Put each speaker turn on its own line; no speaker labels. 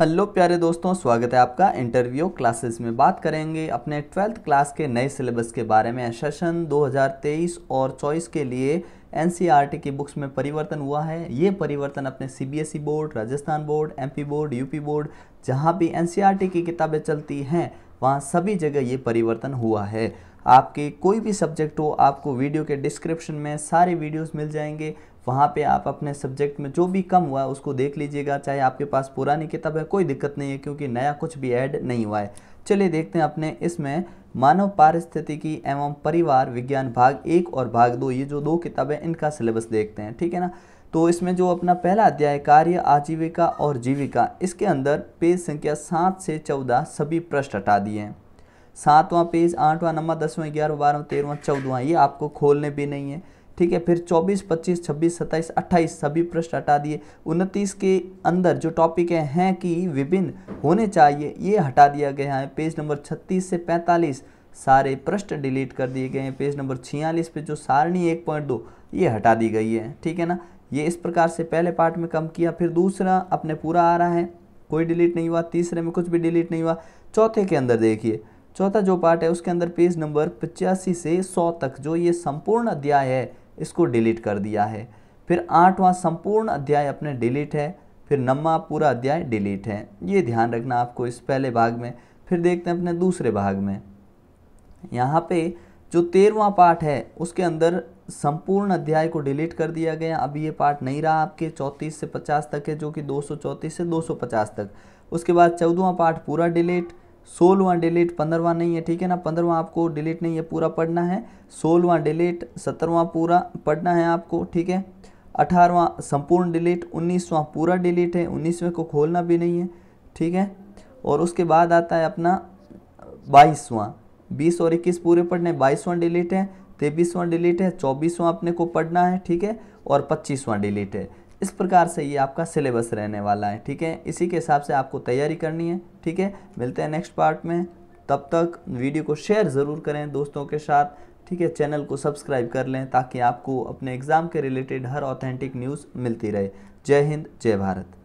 hello प्यारे दोस्तों स्वागत है आपका इंटरव्यू क्लासेस में बात करेंगे अपने ट्वेल्थ क्लास के नए सिलेबस के बारे में सेशन 2023 और चॉइस के लिए एन e की बुक्स में परिवर्तन हुआ है ये परिवर्तन अपने C e board Rajasthan board MP board UP board जहाँ भी एन e की किताबें चलती हैं वहाँ सभी जगह ये परिवर्तन हुआ है आपके कोई भी सब्जेक्ट हो आपको वीडियो के डिस्क्रिप्शन में सारे वीडियोस मिल जाएंगे वहाँ पे आप अपने सब्जेक्ट में जो भी कम हुआ है उसको देख लीजिएगा चाहे आपके पास पुरानी किताब है कोई दिक्कत नहीं है क्योंकि नया कुछ भी ऐड नहीं हुआ है चलिए देखते हैं अपने इसमें मानव पारिस्थितिकी एवं परिवार विज्ञान भाग एक और भाग दो ये जो दो किताबें इनका सिलेबस देखते हैं ठीक है ना तो इसमें जो अपना पहला अध्याय कार्य आजीविका और जीविका इसके अंदर पेज संख्या सात से चौदह सभी प्रश्न हटा दिए हैं सातवां पेज आठवां नंबर दसवां ग्यारहवां बारहवां तेरहवां चौदहवां ये आपको खोलने भी नहीं है ठीक है फिर 24, 25, 26, 27, 28 सभी प्रश्न हटा दिए 29 के अंदर जो टॉपिक हैं हैं कि विभिन्न होने चाहिए ये हटा दिया गया है पेज नंबर 36 से 45 सारे प्रश्न डिलीट कर दिए गए हैं पेज नंबर छियालीस पे जो सारणी एक पॉइंट दो ये हटा दी गई है ठीक है ना ये इस प्रकार से पहले पार्ट में कम किया फिर दूसरा अपने पूरा आ रहा है कोई डिलीट नहीं हुआ तीसरे में कुछ भी डिलीट नहीं हुआ चौथे के अंदर देखिए चौथा जो पार्ट है उसके अंदर पेज नंबर पचासी से सौ तक जो ये संपूर्ण अध्याय है इसको डिलीट कर दिया है फिर आठवां संपूर्ण अध्याय अपने डिलीट है फिर नवा पूरा अध्याय डिलीट है ये ध्यान रखना आपको इस पहले भाग में फिर देखते हैं अपने दूसरे भाग में यहाँ पे जो तेरहवा पाठ है उसके अंदर संपूर्ण अध्याय को डिलीट कर दिया गया अभी ये पार्ट नहीं रहा आपके चौंतीस से पचास तक है जो कि दो सौ चौंतीस से दो सौ पचास तक उसके बाद चौदहवा पाठ पूरा डिलीट सोलवा डिलीट पंद्रवा नहीं है ठीक है ना पंद्रवा आपको डिलीट नहीं है पूरा पढ़ना है सोलवा डिलीट सत्रहवा पूरा पढ़ना है आपको ठीक है अठारवा संपूर्ण डिलीट उन्नीसवा पूरा डिलीट है उन्नीसवें को खोलना भी नहीं है ठीक है और उसके बाद आता है अपना बाईसवा बीस और इक्कीस पूरे पढ़ने बाईसवा डिलीट है तेबीसवा डिलीट है चौबीसवा अपने को पढ़ना है ठीक है और पच्चीसवा डिलीट है इस प्रकार से ये आपका सिलेबस रहने वाला है ठीक है इसी के हिसाब से आपको तैयारी करनी है ठीक है मिलते हैं नेक्स्ट पार्ट में तब तक वीडियो को शेयर ज़रूर करें दोस्तों के साथ ठीक है चैनल को सब्सक्राइब कर लें ताकि आपको अपने एग्ज़ाम के रिलेटेड हर ऑथेंटिक न्यूज़ मिलती रहे जय हिंद जय भारत